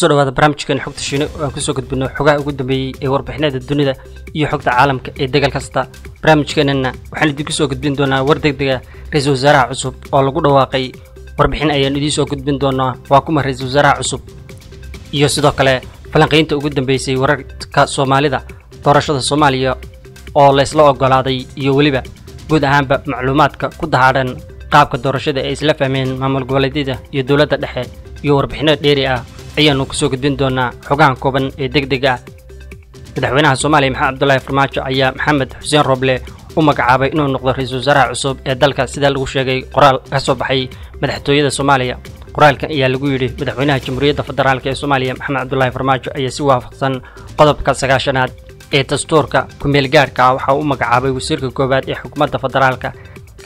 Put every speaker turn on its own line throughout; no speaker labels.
kuso dhawaada barnaamijkeena xogta shiine oo aan kusoo gudbino xogaha ugu dambeeyey ee warbixinada dunida iyo xogta caalamka ee degal kasta barnaamijkeenana waxaan idinku soo gudbin doonaa war degdega ra-iisul wasaaraha cusub oo lagu dhawaaqay warbixin ayaan idiin soo gudbin doonaa waa kuma ra iisal wasaaraha cusub iyo sidoo kale falanqaynta ugu dambeysay wararka soomaalida doorashada soomaaliya oo laysla ogolaaday iyo weliba guud ahaanba macluumaadka ku dahaadhan qaabka doorashada ay isla fahmeen maamul goboleedyada iyo dowladda dhexe iyo warbixinno dheeri ah ayaanu kusoo gudbin doonaa xogaan kooban ee deg deg ah madaxweynaha soomaaliya maxamed cabdulaahi farmaajo ayaa maxamed xuseen roble u magacaabay inuu noqdo ra-iisul wasaaraha cusub ee dalka sidaa lagu sheegay qoraal ka soo baxay madaxtooyada soomaaliya qoraalkan ayaa lagu yidhi madaxweynaha jamhuuriyadda federaalk ee soomaaliya maxamed cabdulaahi farmaajo ayaa si waafaqsan qodobka sagaashanaad ee dastuurka kumeelgaadhka ah waxaa u magacaabay wasiirka koowaad ee xukuumadda federaalka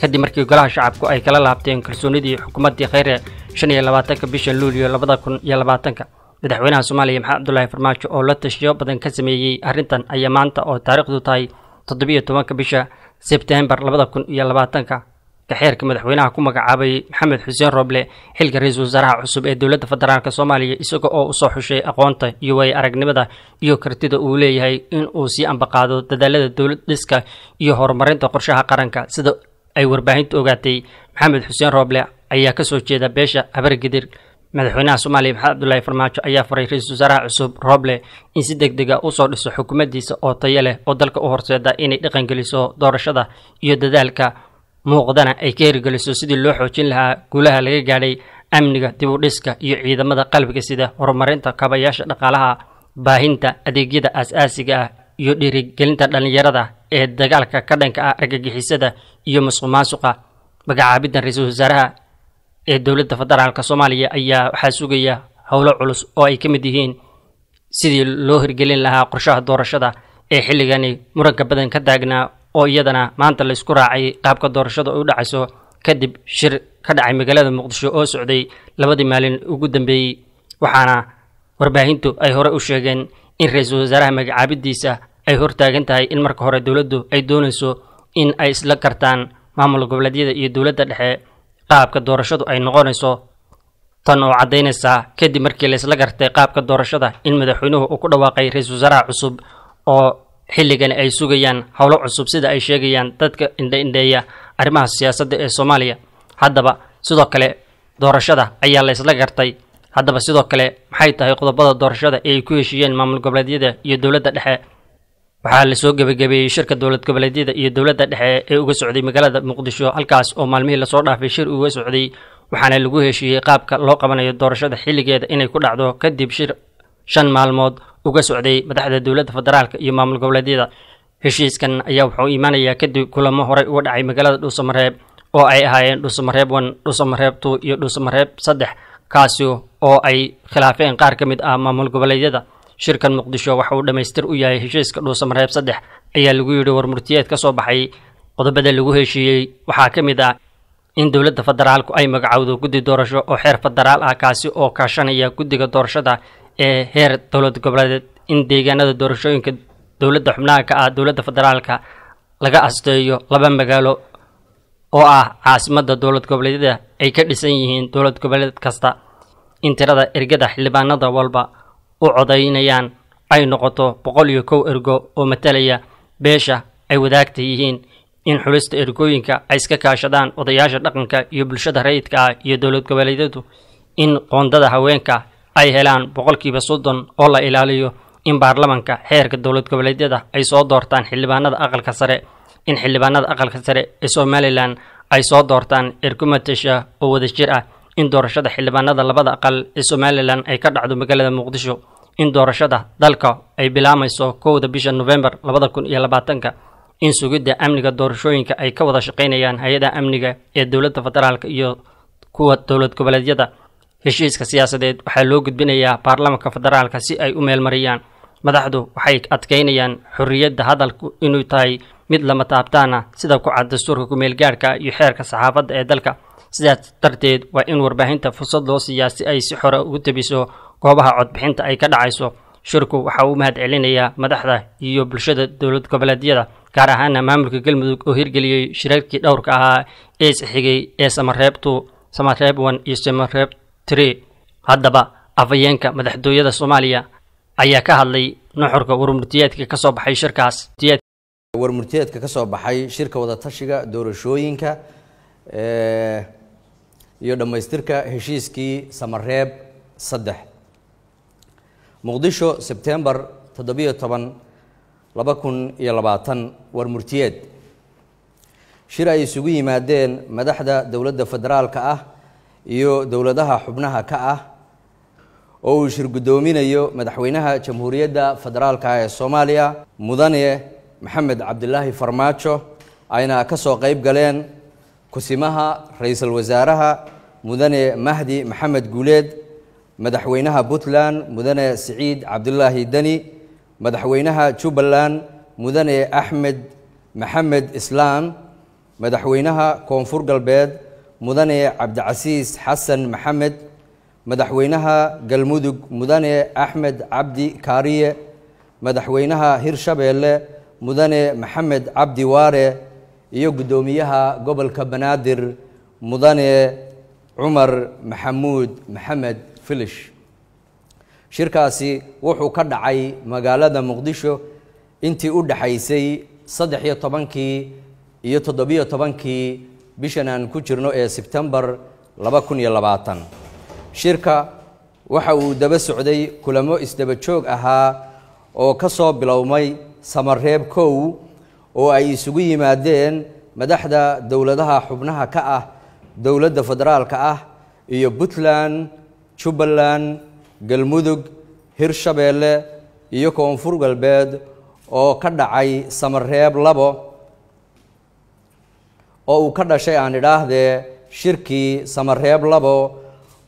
kadib markii golaha shacabku ay kala laabteen kalsoonidii xukuumaddii kheyre shan iyo labaatanka bisha luuliyo labada kun iyo labaatanka madaxweynaha soomaaliya maxamed abdulaahi farmaajo oo la tashiyo badan ka sameeyey arrintan ayaa maanta oo taariikhdu tahay toddobiyo tobanka bisha sebtembar labada kun iyo labaatanka kaxeerka madaxweynaha ku magacaabay maxamed xuseen rooble xilka ra-iisul wasaaraha cusub ee dowladda federaalk soomaaliya isaga oo usoo xushay aqoonta iyo way aragnimada iyo kartida uu leeyahay in uu sii ambaqaado dadaalada dowlad dhiska iyo horumarinta qorshaha qaranka sida ay warbaahintu ogaatay maxamed xuseen rooble ayaa kasoo jeeda beesha habargidir madaxweynaha soomaaliya maxamed abdullaahi farmaajo ayaa faray ra-iisul wasaaraha cusub roble in si deg dega usoo dhiso xukuumaddiisa oo tayo leh oo dalka u horseeda inay dhaqangeliso doorashada iyo dadaalka muuqdana ay ka hirgeliso sidii loo xoojin lahaa guulaha laga gaadhay amniga dibudhiska iyo ciidamada qalbiga sida horumarinta kaabayaasha dhaqaalaha baahinta adeegyada aas-aasiga ah iyo dhiirigelinta dhallinyarada ee dagaalka ka dhanka ah argagixisada iyo musuq maasuqa ra-iisul wasaaraha ee dowladda federaalka soomaaliya ayaa waxaa sugaya howlo culus oo ay ka mid yihiin sidii loo hirgelin lahaa qorshaha doorashada ee xilligani muranka badan ka taagnaa oo iyadana maanta laysku raacay qaabka doorashada u dhacayso kadib shir ka dhacay magaalada muqdisho oo socday labadii maalin ugu dambeeyey waxaana warbaahintu ay hore u sheegeen in ra-iisul wasaaraha magacaabidiisa ay hortaagan tahay in marka hore dowladdu ay doonayso in ay isla kartaan maamul goboleedyada iyo dowladda dhexe qaabka doorashadu ay noqonayso tan oo caddaynaysaa kadib markii laysla gartay qaabka doorashada in madaxweynuhu uu ku dhawaaqay ra-iisul wasaaraha cusub oo xilligan ay sugayaan howlo cusub sida ay sheegayaan dadka indheindheeya arrimaha siyaasadda ee soomaaliya haddaba sidoo kale doorashada ayaa laysla gartay haddaba sidoo kale maxay tahay qodobada doorashada ee ay ku heshiiyeen maamul goboleedyada iyo dowladda dhexe waxaa lasoo gebagabeeyey shirka dowlad goboleedyada iyo dowladda dhexe ee uga socday magaalada muqdisho halkaas oo maalmihii lasoo dhaafay shir uga socday waxaana lagu heshiiyey qaabka loo qabanayo doorashada xilligeeda inay ku dhacdo kadib shir shan maalmood uga socday madaxda dowladda federaalka iyo maamul goboleedyada heshiiskan ayaa wuxuu imaanayaa kadib kulamo horey uga dhacay magaalada dhuusamareeb oo ay ahaayeen dhuusamareeb wan dhuusamareeb two iyo dhuusamareeb saddex kaasi oo ay khilaafeen qaar ka mid ah maamul goboleedyada shirkan muqdisho waxa uu dhammaystir u yahay heshiiska dhuusa marheeb saddex ayaa lagu yidhi war murtiyeed ka soo baxay qodobada lagu heshiiyey waxaa ka mid ah in dowladda federaalku ay magacowdo guddi doorasho oo xeer federaal ah kaasi oo kaashanaya guddiga doorashada ee heer dowlad goboleedeed in deegaanada doorashooyinka dowladda xubnaha ah dowladda federaalka laga asteeyo laba magaalo oo ah caasimadda dowlad goboleedyada ay ka dhisan yihiin dowlad goboleed kasta in tirada ergada xildhibaanada walba u codaynayaan ay noqoto boqol iyo kow ergo oo matalaya beesha ay wadaagta yihiin in xulista ergooyinka ay iska kaashadaan odayaasha dhaqanka iyo bulshada rayidka ah iyo dowlad goboleedyadu in qoondada haweenka ay helaan boqolkiiba soddon oo la ilaaliyo in baarlamanka xeerka dowlad goboleedyada ay soo doortaan xildhibaanada aqalka sare in xildhibaanada aqalka sare ee somalilan ay soo doortaan ergumatesha oo wadajir ah in doorashada xildhibaanada labada aqal ee somalilan ay ka dhacdo magaalada muqdisho in doorashada dalka ay bilaamayso kowda bisha nofembar labada kun iyo labaatanka in sugidda amniga doorashooyinka ay ka wada shaqaynayaan hay-ada amniga ee dowladda federaalka iyo kuwa dowlad goboleedyada heshiiska siyaasadeed waxaa loo gudbinayaa baarlamanka federaalka si ay u meelmariyaan madaxdu waxay adkaynayaan xorriyadda hadalku inuu tahay mid lama taabtaana sida ku-cad dastuurka ku-meelgaarhka iyo xeerka saxaafadda ee dalka sidaas darteed waa in warbaahinta fursad loo siiyaa si ay si xore ugu tebiso goobaha codbixinta ay ka dhacayso shirku waxa uu mahad celinayaa madaxda iyo bulshada dowlad goboleedyada gaar ahaana maamulka galmudug oo hirgeliyey shirarkii dhowrka ahaa ee sixigay ee samareeb samareebtu samareeb one iyo samareeb tree haddaba afhayeenka madaxtooyada soomaaliya ayaa ka hadlay nuxurka warmurtiyeedka kasoo baxay shirkaas
warmurtiyeedka kasoo baxay shirka wadatashiga doorashooyinka iyo dhammaystirka heshiiskii samareeb saddex muqdisho sebtembar toddobiyo toban laba kun iyo labaatan war murtiyeed shir ay isugu yimaadeen madaxda dowladda federaalka ah iyo dowladaha xubnaha ka ah oo uu shir guddoominayo madaxweynaha jamhuuriyadda federaalka ah ee soomaaliya mudane maxamed cabdilaahi farmaajo ayna ka soo qayb galeen kusimaha ra-iisul wasaaraha mudane mahdi maxamed guuleed madaxweynaha puntland mudane siciid cabdilaahi deni madaxweynaha jubbaland mudane axmed maxamed islaam madaxweynaha koonfur galbeed mudane cabdicasiis xasan maxamed madaxweynaha galmudug mudane axmed cabdi kaariye madaxweynaha hirshabeelle mudane maxamed cabdi waare iyo guddoomiyaha gobolka banaadir mudane cumar maxamuud maxamed filish shirkaasi wuxuu ka dhacay magaalada muqdisho intii u dhaxaysay saddex iyo tobankii iyo toddobiyo tobankii bishan aan ku jirno ee sebtembar laba kun iyo labaatan shirka waxa uu daba socday kulamo isdaba joog ahaa oo ka soo bilowmay samareeb kow oo ay isugu yimaadeen madaxda dowladaha xubnaha ka ah dowladda federaalka ah iyo puntland jubbaland galmudug hirshabeelle iyo koonfur galbeed oo ka dhacay samareeb labo oo uu ka dhashay aan idhaahdee shirkii samareeb labo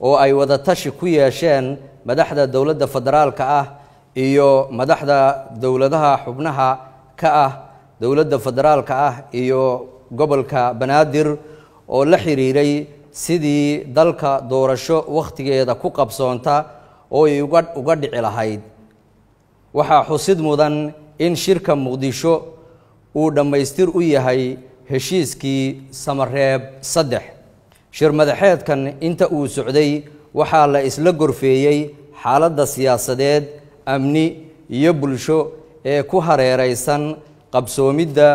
oo ay wadatashi ku yeesheen madaxda dowladda federaalka ah iyo madaxda dowladaha xubnaha ka ah dowladda federaalka ah iyo gobolka banaadir oo la xiriiray sidii dalka doorasho wakhtigeeda ku qabsoonta oo ay uga uga dhici lahayd waxaa xusid mudan in shirka muqdisho uu dhammaystir u yahay heshiiskii samareeb saddex shir madaxeedkan inta uu socday waxaa la isla gorfeeyey xaaladda siyaasadeed amni iyo bulsho ee ku hareeraysan qabsoomidda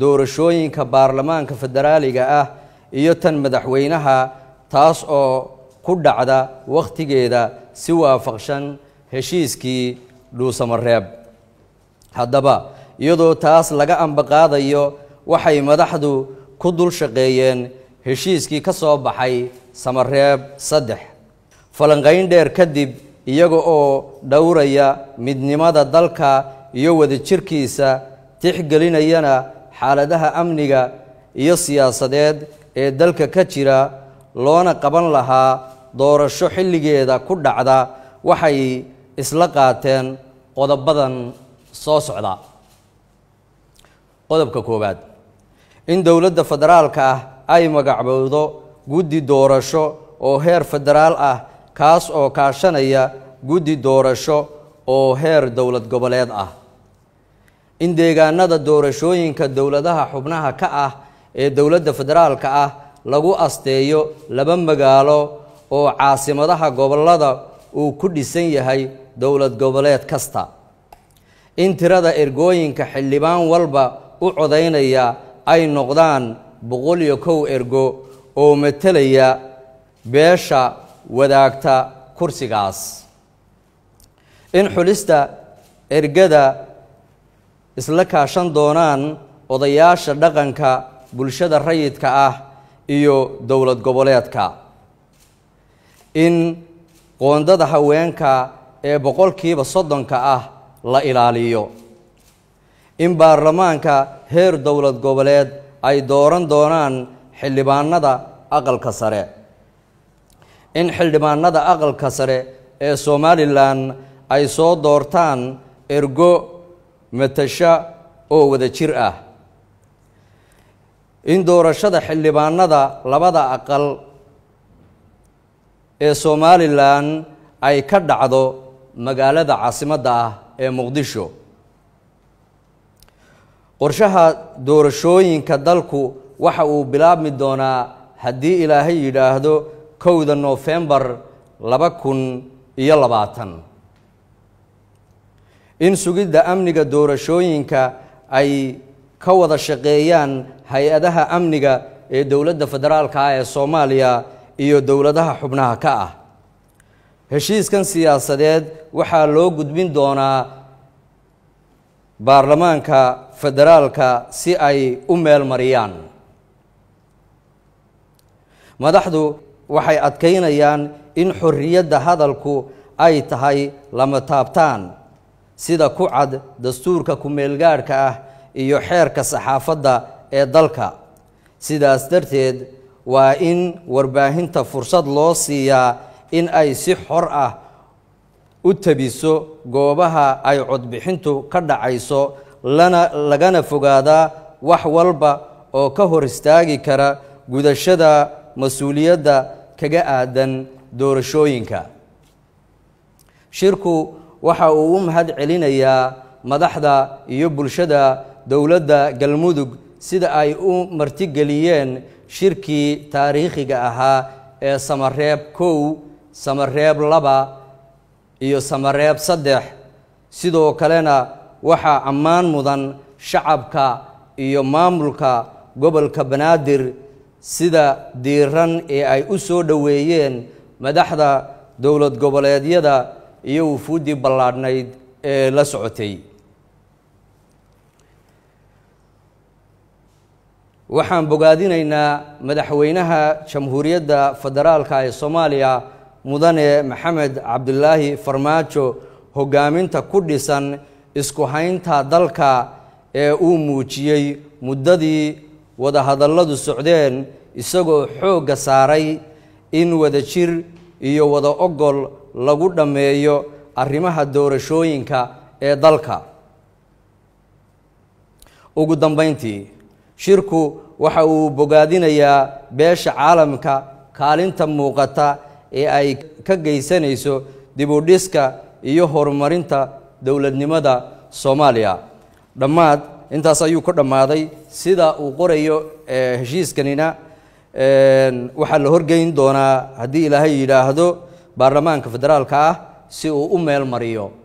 doorashooyinka baarlamaanka federaaliga ah iyo tan madaxweynaha taas oo ku dhacda wakhtigeeda si waafaqshan heshiiskii dhuusamareeb haddaba iyadoo taas laga ambaqaadayo waxay madaxdu ku dul shaqeeyeen heshiiskii ka soo baxay samareeb saddex falanqayn dheer kadib iyaga oo dhowraya midnimada dalka iyo wadajirkiisa tixgelinayana xaaladaha amniga iyo siyaasadeed ee dalka ka jira loona qaban lahaa doorasho xilligeeda ku dhacda waxay isla qaateen qodobadan soo socda qodobka koowaad in dowladda federaalka ah ay magacbowdo guddi doorasho oo heer federaal ah kaas oo kaashanaya guddi doorasho oo heer dowlad goboleed ah in deegaanada doorashooyinka dowladaha xubnaha ka ah ee dowladda federaalka ah lagu asteeyo laba magaalo oo caasimadaha gobollada uu ku dhisan yahay dowlad goboleed kasta in tirada ergooyinka xildhibaan walba u codaynaya ay noqdaan boqol iyo kow ergo oo matalaya beesha wadaagta kursigaas in xulista ergada isla kaashan doonaan odayaasha dhaqanka bulshada rayidka ah iyo dowlad goboleedka in qoondada haweenka ee boqolkiiba soddonka ah la ilaaliyo in baarlamaanka heer dowlad goboleed ay dooran doonaan xildhibaanada aqalka sare in xildhibaanada aqalka sare ee somalilan ay soo doortaan ergo matasha oo wada jir ah in doorashada xildhibaanada labada aqal ee somalilan ay ka dhacdo magaalada caasimadda ah ee muqdisho qorshaha doorashooyinka dalku waxa uu bilaabmi doonaa haddii ilaahay yidhaahdo kowda nofembar laba kun iyo labaatan in sugidda amniga doorashooyinka ay ka wada shaqeeyaan hay-adaha amniga ee dowladda federaalka ah ee soomaaliya iyo dowladaha xubnaha ka ah heshiiskan siyaasadeed waxaa loo gudbin doonaa baarlamaanka federaalka si ay u meel mariyaan madaxdu waxay adkaynayaan in xorriyadda hadalku ay tahay lama taabtaan sida ku cad dastuurka ku meelgaadhka ah iyo xeerka saxaafadda ee dalka sidaas darteed waa in warbaahinta fursad loo siiyaa in ay si xor ah u tebiso goobaha ay codbixintu ka dhacayso lana lagana fogaadaa wax walba oo ka hor istaagi kara gudashada mas-uuliyadda kaga aadan doorashooyinka shirku waxa uu u mahad celinayaa madaxda iyo bulshada dowladda galmudug sida ay u martigeliyeen shirkii taariikhiga ahaa ee samareeb kow samareeb laba iyo samareeb saddex sidoo kalena waxaa ammaan mudan shacabka iyo maamulka gobolka banaadir sida diiran ee ay u soo dhoweeyeen madaxda dowlad goboleedyada iyo wufuuddii ballaadhnayd ee la socotay waxaan bogaadinaynaa madaxweynaha jamhuuriyadda federaalka ee soomaaliya mudane maxamed cabdilaahi farmaajo hoggaaminta ku dhisan isku haynta dalka ee uu muujiyey muddadii wadahadalladu socdeen isagoo xoogga saaray in wadajir iyo wada ogol lagu dhammeeyo arrimaha doorashooyinka ee dalka ugu dambayntii shirku waxa uu bogaadinayaa beesha caalamka kaalinta muuqata ee ay ka geysanayso dibudhiska iyo horumarinta dowladnimada soomaaliya dhammaad intaas ayuu ku dhammaaday sida uu qorayo eh, heshiiskanina waxaa la horgeyn doonaa haddii ilaahay yidhaahdo baarlamaanka federaalka ah si uu u meel mariyo